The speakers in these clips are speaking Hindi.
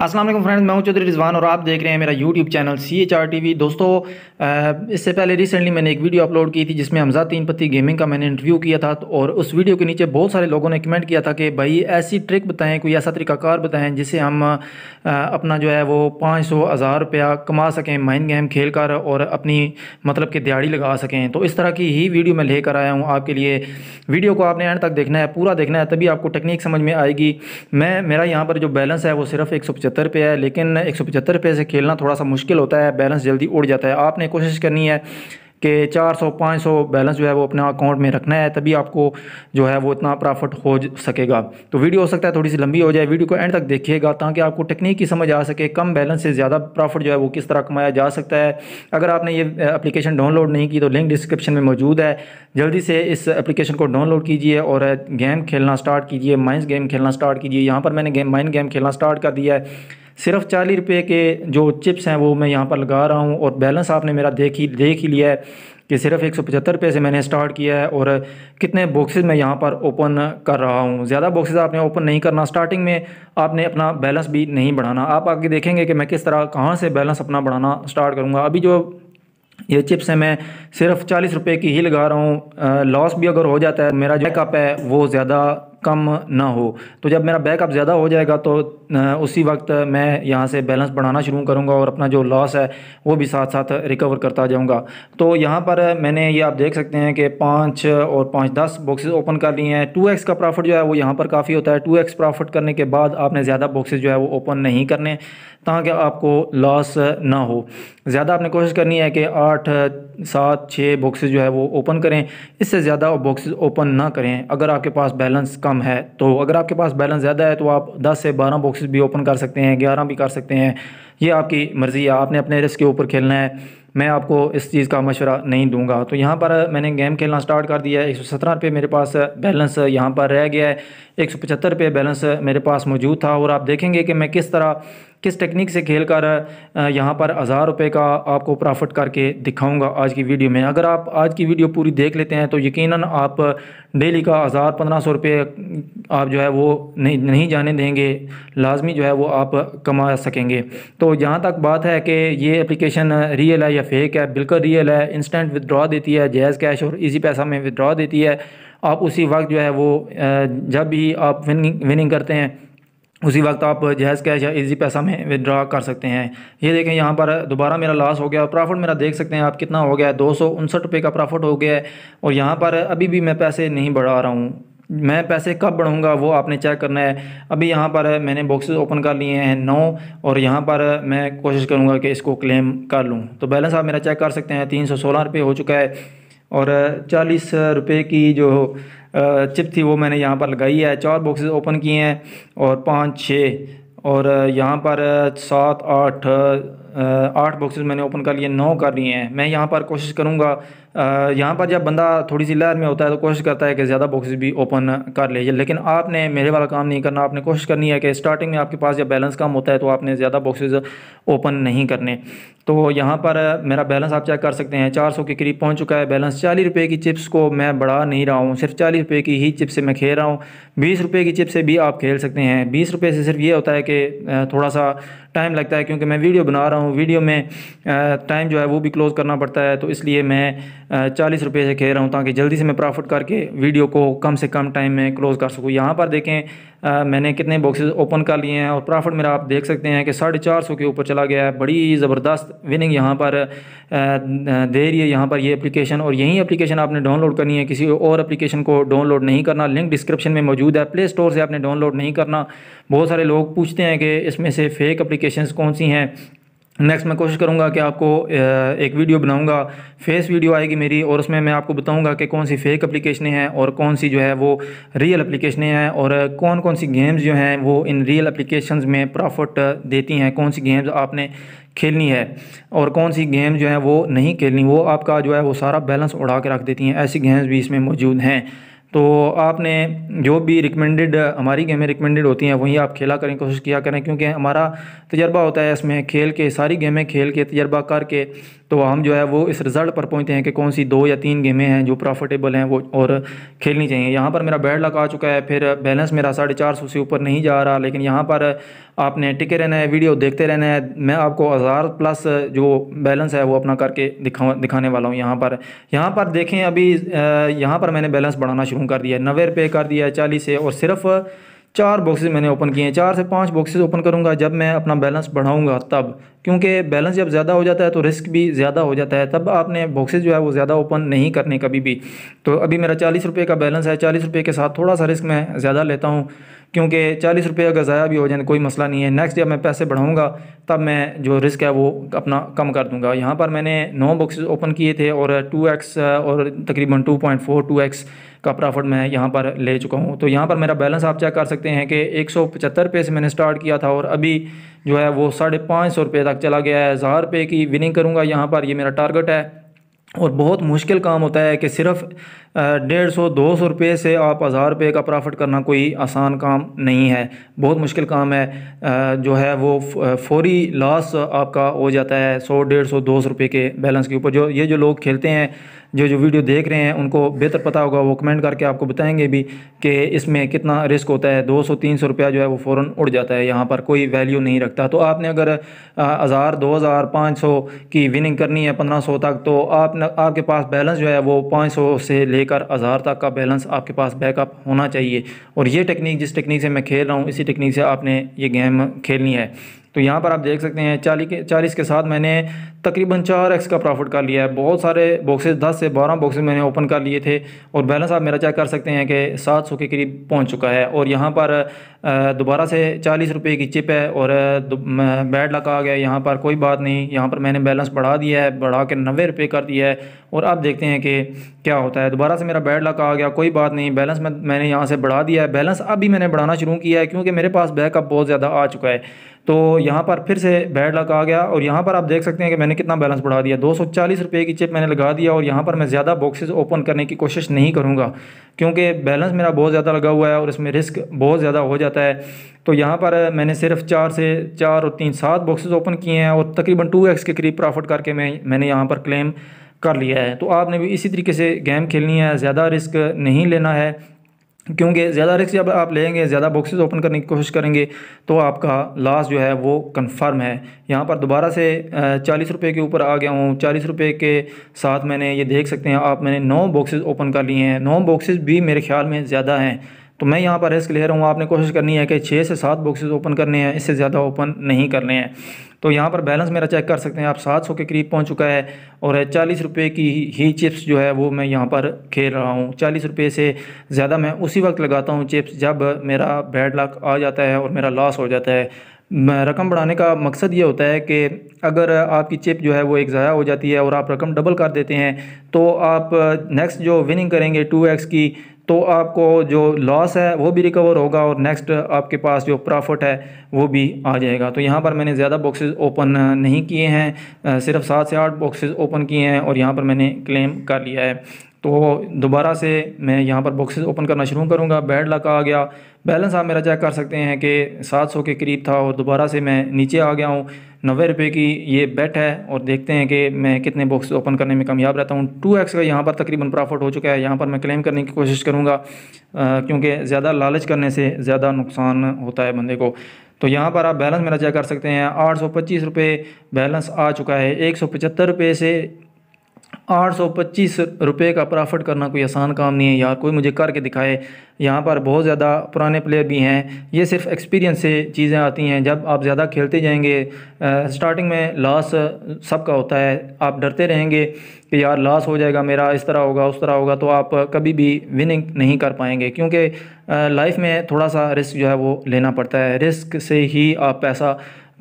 असल फ्रेंड्स मैं हूं चौधरी रिजवान और आप देख रहे हैं मेरा YouTube channel C H R T V दोस्तों इससे पहले रिसेंटली मैंने एक वीडियो अपलोड की थी जिसमें हमजा तीन पत्ती गेमिंग का मैंने इंटरव्यू किया था और उस वीडियो के नीचे बहुत सारे लोगों ने कमेंट किया था कि भाई ऐसी ट्रिक बताएं कोई ऐसा तरीकाकार बताएं जिससे हम अपना जो है वो पाँच सौ हज़ार रुपया कमा सकें माइंड गेम खेल कर और अपनी मतलब कि दिहाड़ी लगा सकें तो इस तरह की ही वीडियो मैं लेकर आया हूँ आपके लिए वीडियो को आपने एंड तक देखना है पूरा देखना है तभी आपको टेक्निक समझ में आएगी मैं मेरा यहाँ पर जो बैलेंस है वो सिर्फ एक सौ पचहत्तर पे है लेकिन एक सौ पचहत्तर पे से खेलना थोड़ा सा मुश्किल होता है बैलेंस जल्दी उड़ जाता है आपने कोशिश करनी है कि 400 500 बैलेंस जो है वो अपना अकाउंट में रखना है तभी आपको जो है वो इतना प्रॉफिट हो सकेगा तो वीडियो हो सकता है थोड़ी सी लंबी हो जाए वीडियो को एंड तक देखिएगा ताकि आपको टेक्निक की समझ आ सके कम बैलेंस से ज़्यादा प्रॉफिट जो है वो किस तरह कमाया जा सकता है अगर आपने ये अपलीकेशन डाउनलोड नहीं की तो लिंक डिस्क्रिप्शन में मौजूद है जल्दी से इस अपलीकेशन को डाउनलोड कीजिए और गेम खेलना स्टार्ट कीजिए माइंस गेम खेलना स्टार्ट कीजिए यहाँ पर मैंने गेम माइंड गेम खेलना स्टार्ट कर दिया है सिर्फ चालीस रुपये के जो चिप्स हैं वो मैं यहाँ पर लगा रहा हूँ और बैलेंस आपने मेरा देख ही देख ही लिया है कि सिर्फ एक सौ पचहत्तर रुपये से मैंने स्टार्ट किया है और कितने बॉक्सेस मैं यहाँ पर ओपन कर रहा हूँ ज़्यादा बॉक्सेस आपने ओपन नहीं करना स्टार्टिंग में आपने अपना बैलेंस भी नहीं बढ़ाना आप आगे देखेंगे कि मैं किस तरह कहाँ से बैलेंस अपना बढ़ाना स्टार्ट करूँगा अभी जो ये चिप्स हैं मैं सिर्फ चालीस रुपये की ही लगा रहा हूँ लॉस भी अगर हो जाता है मेरा जो बैकअप है वो ज़्यादा कम ना हो तो जब मेरा बैकअप ज़्यादा हो जाएगा तो उसी वक्त मैं यहाँ से बैलेंस बढ़ाना शुरू करूँगा और अपना जो लॉस है वो भी साथ साथ रिकवर करता जाऊँगा तो यहाँ पर मैंने ये आप देख सकते हैं कि पाँच और पाँच दस बॉक्सेज ओपन कर लिए हैं टू एक्स का प्रॉफिट जो है वो यहाँ पर काफ़ी होता है टू एक्स प्रॉफिट करने के बाद आपने ज़्यादा बॉक्सेज जो है वो ओपन नहीं करने ताकि आपको लॉस ना हो ज़्यादा आपने कोशिश करनी है कि आठ सात छः बॉक्सेज जो है वो ओपन करें इससे ज़्यादा बॉक्सेज ओपन ना करें अगर आपके पास बैलेंस कम है तो अगर आपके पास बैलेंस ज़्यादा है तो आप दस से बारह बॉक्स बॉक्स भी ओपन कर सकते हैं ग्यारह भी कर सकते हैं ये आपकी मर्ज़ी है आपने अपने रिस्क के ऊपर खेलना है मैं आपको इस चीज़ का मशवरा नहीं दूंगा तो यहाँ पर मैंने गेम खेलना स्टार्ट कर दिया है एक सौ सत्रह रुपये मेरे पास बैलेंस यहाँ पर रह गया है एक सौ पचहत्तर बैलेंस मेरे पास मौजूद था और आप देखेंगे कि मैं किस तरह किस टेक्निक से खेल कर यहाँ पर हज़ार रुपये का आपको प्रॉफिट करके दिखाऊंगा आज की वीडियो में अगर आप आज की वीडियो पूरी देख लेते हैं तो यकीनन आप डेली का हज़ार पंद्रह सौ रुपये आप जो है वो नहीं नहीं जाने देंगे लाजमी जो है वो आप कमा सकेंगे तो जहाँ तक बात है कि ये एप्लीकेशन रियल है या फेक है बिल्कुल रियल है इंस्टेंट विदड्रॉ देती है जैज़ कैश और इजी पैसा में विदड्रॉ देती है आप उसी वक्त जो है वो जब भी आप विनिंग विनिंग करते हैं उसी वक्त आप जहेज़ कैश या इजी पैसा में विदड्रा कर सकते हैं ये देखें यहाँ पर दोबारा मेरा लॉस हो गया और प्रॉफिट मेरा देख सकते हैं आप कितना हो गया है दो सौ उनसठ रुपये का प्रॉफिट हो गया है और यहाँ पर अभी भी मैं पैसे नहीं बढ़ा रहा हूँ मैं पैसे कब बढ़ूँगा वो आपने चेक करना है अभी यहाँ पर मैंने बॉक्सेस ओपन कर लिए हैं नौ और यहाँ पर मैं कोशिश करूँगा कि इसको क्लेम कर लूँ तो बैलेंस आप मेरा चेक कर सकते हैं तीन सौ सोलह रुपये हो चुका है और चालीस रुपये की जो चिप थी वो मैंने यहाँ पर लगाई है चार बॉक्सेस ओपन किए हैं और पाँच छः और यहाँ पर सात आठ आठ बॉक्सेस मैंने ओपन कर लिए नौ कर लिए हैं मैं यहाँ पर कोशिश करूँगा यहाँ पर जब बंदा थोड़ी सी लहर में होता है तो कोशिश करता है कि ज़्यादा बॉक्सेस भी ओपन कर लीजिए लेकिन आपने मेरे वाला काम नहीं करना आपने कोशिश करनी है कि स्टार्टिंग में आपके पास जब बैलेंस कम होता है तो आपने ज़्यादा बॉक्सेस ओपन नहीं करने तो यहाँ पर मेरा बैलेंस आप चेक कर सकते हैं चार सौ के करीब पहुँच चुका है बैलेंस चालीस रुपये की चिप्स को मैं बढ़ा नहीं रहा हूँ सिर्फ चालीस रुपये की ही चिप्स से मैं खेल रहा हूँ बीस रुपये की चिप्स से भी आप खेल सकते हैं बीस रुपये से सिर्फ ये होता है कि थोड़ा सा टाइम लगता है क्योंकि मैं वीडियो बना रहा हूँ वीडियो में टाइम जो है वो भी क्लोज़ करना पड़ता है तो इसलिए मैं चालीस रुपये से खेल रहा हूँ ताकि जल्दी से मैं प्रॉफिट करके वीडियो को कम से कम टाइम में क्लोज़ कर सकूँ यहाँ पर देखें मैंने कितने बॉक्सेस ओपन कर लिए हैं और प्रॉफिट मेरा आप देख सकते हैं कि साढ़े चार सौ के ऊपर चला गया है बड़ी ज़बरदस्त विनिंग यहाँ पर दे रही है यहाँ पर ये एप्लीकेशन और यही एप्लीकेशन आपने डाउनलोड करनी है किसी और एप्लीकेशन को डाउनलोड नहीं करना लिंक डिस्क्रिप्शन में मौजूद है प्ले स्टोर से आपने डाउनलोड नहीं करना बहुत सारे लोग पूछते हैं कि इसमें से फेक अप्लीकेशन कौन सी हैं नेक्स्ट मैं कोशिश करूँगा कि आपको एक वीडियो बनाऊँगा फेस वीडियो आएगी मेरी और उसमें मैं आपको बताऊँगा कि कौन सी फेक अप्लीकेशनें हैं और कौन सी जो है वो रियल अप्लीकेशनें हैं और कौन कौन सी गेम्स जो हैं वो इन रियल अप्लीकेशन में प्रॉफिट देती हैं कौन सी गेम्स आपने खेलनी है और कौन सी गेम जो है वो नहीं खेलनी वो आपका जो है वो सारा बैलेंस उड़ा के रख देती हैं ऐसी गेम्स भी इसमें मौजूद हैं तो आपने जो भी रिकमेंडेड हमारी गेमें रिकमेंडेड होती हैं वहीं आप खेला करें कोशिश किया करें क्योंकि हमारा तजर्बा होता है इसमें खेल के सारी गेमें खेल के तजर्बा करके तो हम जो है वो इस रिज़ल्ट पर पहुँचते हैं कि कौन सी दो या तीन गेमें हैं जो प्रॉफिटेबल हैं वो और खेलनी चाहिए यहाँ पर मेरा बैड लक आ चुका है फिर बैलेंस मेरा साढ़े चार सौ से ऊपर नहीं जा रहा लेकिन यहाँ पर आपने टिके रहना है वीडियो देखते रहना है मैं आपको हज़ार प्लस जो बैलेंस है वो अपना करके दिखा दिखाने वाला हूँ यहाँ पर यहाँ पर देखें अभी यहाँ पर मैंने बैलेंस बढ़ाना शुरू कर दिया है नवे रुपये कर दिया है चालीस से और सिर्फ़ चार बॉक्सेस मैंने ओपन किए हैं चार से पाँच बॉक्सेस ओपन करूंगा जब मैं अपना बैलेंस बढ़ाऊंगा तब क्योंकि बैलेंस जब ज़्यादा हो जाता है तो रिस्क भी ज़्यादा हो जाता है तब आपने बॉक्सेस जो है वो ज़्यादा ओपन नहीं करने कभी भी तो अभी मेरा चालीस रुपये का बैलेंस है चालीस रुपये के साथ थोड़ा सा रिस्क मैं ज़्यादा लेता हूँ क्योंकि चालीस रुपये अगर ज़ाया भी हो जाए कोई मसला नहीं है नेक्स्ट जब मैं पैसे बढ़ाऊँगा तब मैं जो रिस्क है वो अपना कम कर दूँगा यहाँ पर मैंने नौ बॉक्सेस ओपन किए थे और टू एक्स और तकरीबन two point four two X का प्रॉफिट मैं यहाँ पर ले चुका हूँ तो यहाँ पर मेरा बैलेंस आप चेक कर सकते हैं कि एक सौ पचहत्तर रुपये से मैंने स्टार्ट किया था और अभी जो है वो साढ़े पाँच सौ रुपये तक चला गया है हज़ार रुपये की विनिंग करूँगा यहाँ पर ये मेरा टारगेट है और बहुत मुश्किल काम होता है कि सिर्फ डेढ़ सौ दो सौ रुपये से आप हज़ार रुपये का प्रॉफिट करना कोई आसान काम नहीं है बहुत मुश्किल काम है जो है वो फौरी लॉस आपका हो जाता है सौ डेढ़ सौ दो सौ रुपये के बैलेंस के ऊपर जो ये जो लोग खेलते हैं जो जो वीडियो देख रहे हैं उनको बेहतर पता होगा वो कमेंट करके आपको बताएंगे भी कि इसमें कितना रिस्क होता है दो सौ तीन सौ रुपया जो है वो फ़ौर उड़ जाता है यहाँ पर कोई वैल्यू नहीं रखता तो आपने अगर हज़ार दो हज़ार पाँच सौ की विनिंग करनी है पंद्रह सौ तक तो आपने आपके पास बैलेंस जो है वो पाँच सौ से ले लेकर हज़ार तक का बैलेंस आपके पास बैकअप होना चाहिए और ये टेक्निक जिस टेक्निक से मैं खेल रहा हूँ इसी टेक्निक से आपने ये गेम खेलनी है तो यहाँ पर आप देख सकते हैं चालीस के चालीस के साथ मैंने तकरीबन चार एक्स का प्रॉफिट कर लिया है बहुत सारे बॉक्सेस दस से बारह बॉक्सेस मैंने ओपन कर लिए थे और बैलेंस आप मेरा चेक कर सकते हैं कि सात सौ के करीब पहुँच चुका है और यहाँ पर दोबारा से चालीस रुपये की चिप है और बैड लक आ गया यहाँ पर कोई बात नहीं यहाँ पर मैंने बैलेंस बढ़ा दिया है बढ़ा के नब्बे रुपये कर दिया है और आप देखते हैं कि क्या होता है दोबारा से मेरा बैड लक आ गया कोई बात नहीं बैलेंस मैंने यहाँ से बढ़ा दिया है बैलेंस अभी मैंने बढ़ाना शुरू किया है क्योंकि मेरे पास बैकअप बहुत ज़्यादा आ चुका है तो यहाँ पर फिर से बैड लक आ गया और यहाँ पर आप देख सकते हैं कि मैंने कितना बैलेंस बढ़ा दिया दो सौ की चिप मैंने लगा दिया और यहाँ पर मैं ज़्यादा बॉक्सेस ओपन करने की कोशिश नहीं करूँगा क्योंकि बैलेंस मेरा बहुत ज़्यादा लगा हुआ है और इसमें रिस्क बहुत ज़्यादा हो जाता है तो यहाँ पर मैंने सिर्फ चार से चार और तीन सात बॉक्सेज ओपन किए हैं और तकरीबन टू के करीब प्रॉफिट करके मैं मैंने यहाँ पर क्लेम कर लिया है तो आपने भी इसी तरीके से गेम खेलनी है ज़्यादा रिस्क नहीं लेना है क्योंकि ज़्यादा रिक्स जब आप लेंगे ज़्यादा बॉक्सेस ओपन करने की कोशिश करेंगे तो आपका लॉस जो है वो कंफर्म है यहाँ पर दोबारा से चालीस रुपये के ऊपर आ गया हूँ चालीस रुपये के साथ मैंने ये देख सकते हैं आप मैंने नौ बॉक्सेस ओपन कर लिए हैं नौ बॉक्सेस भी मेरे ख्याल में ज़्यादा हैं तो मैं यहाँ पर रिस्क ले रहा हूँ आपने कोशिश करनी है कि छः से सात बॉक्सेस ओपन करने हैं इससे ज़्यादा ओपन नहीं करने हैं तो यहाँ पर बैलेंस मेरा चेक कर सकते हैं आप सात सौ के करीब पहुँच चुका है और चालीस रुपये की ही चिप्स जो है वो मैं यहाँ पर खेल रहा हूँ चालीस रुपये से ज़्यादा मैं उसी वक्त लगाता हूँ चिप्स जब मेरा बैड लक आ जाता है और मेरा लॉस हो जाता है रकम बढ़ाने का मकसद ये होता है कि अगर आपकी चिप जो है वो एक ज़ाया हो जाती है और आप रकम डबल कर देते हैं तो आप नेक्स्ट जो विनिंग करेंगे टू एक्स की तो आपको जो लॉस है वो भी रिकवर होगा और नेक्स्ट आपके पास जो प्रॉफिट है वो भी आ जाएगा तो यहाँ पर मैंने ज़्यादा बॉक्सेस ओपन नहीं किए हैं सिर्फ सात से आठ बॉक्सेस ओपन किए हैं और यहाँ पर मैंने क्लेम कर लिया है तो दोबारा से मैं यहाँ पर बॉक्सेस ओपन करना शुरू करूँगा बैड लक आ गया बैलेंस आप मेरा चेक कर सकते हैं कि सात के करीब था और दोबारा से मैं नीचे आ गया हूँ नब्बे रुपये की ये बेट है और देखते हैं कि मैं कितने बॉक्स ओपन करने में कामयाब रहता हूँ टू एक्स का यहाँ पर तकरीबन प्रॉफिट हो चुका है यहाँ पर मैं क्लेम करने की कोशिश करूँगा क्योंकि ज़्यादा लालच करने से ज़्यादा नुकसान होता है बंदे को तो यहाँ पर आप बैलेंस मेरा चेक कर सकते हैं आठ सौ पच्चीस रुपये बैलेंस आ चुका है एक सौ पचहत्तर रुपये से आठ सौ पच्चीस रुपये का प्रॉफिट करना कोई आसान काम नहीं है यार कोई मुझे करके दिखाए यहाँ पर बहुत ज़्यादा पुराने प्लेयर भी हैं ये सिर्फ एक्सपीरियंस से चीज़ें आती हैं जब आप ज़्यादा खेलते जाएंगे आ, स्टार्टिंग में लॉस सबका होता है आप डरते रहेंगे कि यार लॉस हो जाएगा मेरा इस तरह होगा उस तरह होगा तो आप कभी भी विनिंग नहीं कर पाएंगे क्योंकि लाइफ में थोड़ा सा रिस्क जो है वो लेना पड़ता है रिस्क से ही आप पैसा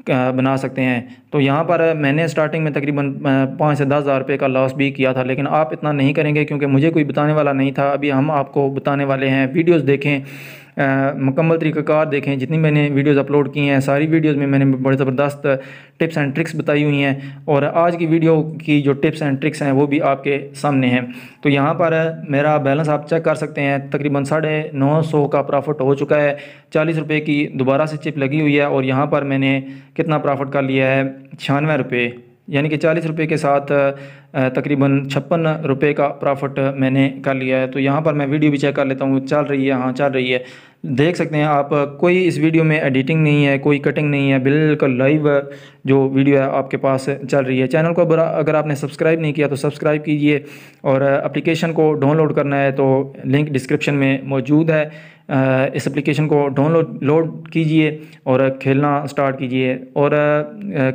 बना सकते हैं तो यहाँ पर मैंने स्टार्टिंग में तकरीबन पाँच से दस हज़ार रुपये का लॉस भी किया था लेकिन आप इतना नहीं करेंगे क्योंकि मुझे कोई बताने वाला नहीं था अभी हम आपको बताने वाले हैं वीडियोज़ देखें मुकम्मल तरीक़ाकार देखें जितनी मैंने वीडियोज़ अपलोड की हैं सारी वीडियोज़ में मैंने बड़े ज़बरदस्त टिप्स एंड ट्रिक्स बताई हुई हैं और आज की वीडियो की जो टिप्स एंड ट्रिक्स हैं वो भी आपके सामने हैं तो यहाँ पर मेरा बैलेंस आप चेक कर सकते हैं तकरीबन साढ़े नौ सौ का प्रॉफिट हो चुका है चालीस रुपये की दोबारा से चिप लगी हुई है और यहाँ पर मैंने कितना प्रॉफिट कर लिया है छियानवे रुपये यानी कि चालीस रुपये के साथ तकरीबन छप्पन रुपये का प्रॉफिट मैंने कर लिया है तो यहाँ पर मैं वीडियो भी चेक कर लेता हूँ चल रही है हाँ चल रही है देख सकते हैं आप कोई इस वीडियो में एडिटिंग नहीं है कोई कटिंग नहीं है बिल्कुल लाइव जो वीडियो है आपके पास चल रही है चैनल को अगर आपने सब्सक्राइब नहीं किया तो सब्सक्राइब कीजिए और अप्लीकेशन को डाउनलोड करना है तो लिंक डिस्क्रिप्शन में मौजूद है इस एप्लीकेशन को डाउनलोड लोड कीजिए और खेलना स्टार्ट कीजिए और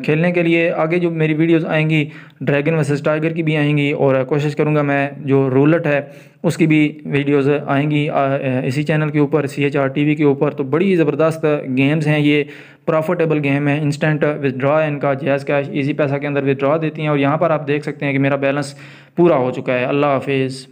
खेलने के लिए आगे जो मेरी वीडियोस आएंगी ड्रैगन वर्सेस टाइगर की भी आएंगी और कोशिश करूँगा मैं जो रोलट है उसकी भी वीडियोस आएंगी इसी चैनल के ऊपर C H R T V के ऊपर तो बड़ी ज़बरदस्त गेम्स हैं ये प्रॉफिटेबल गेम है इंस्टेंट विदड्रा है इनका जैज़ कैश ईजी पैसा के अंदर विदड्रा देती हैं और यहाँ पर आप देख सकते हैं कि मेरा बैलेंस पूरा हो चुका है अल्लाह हाफिज़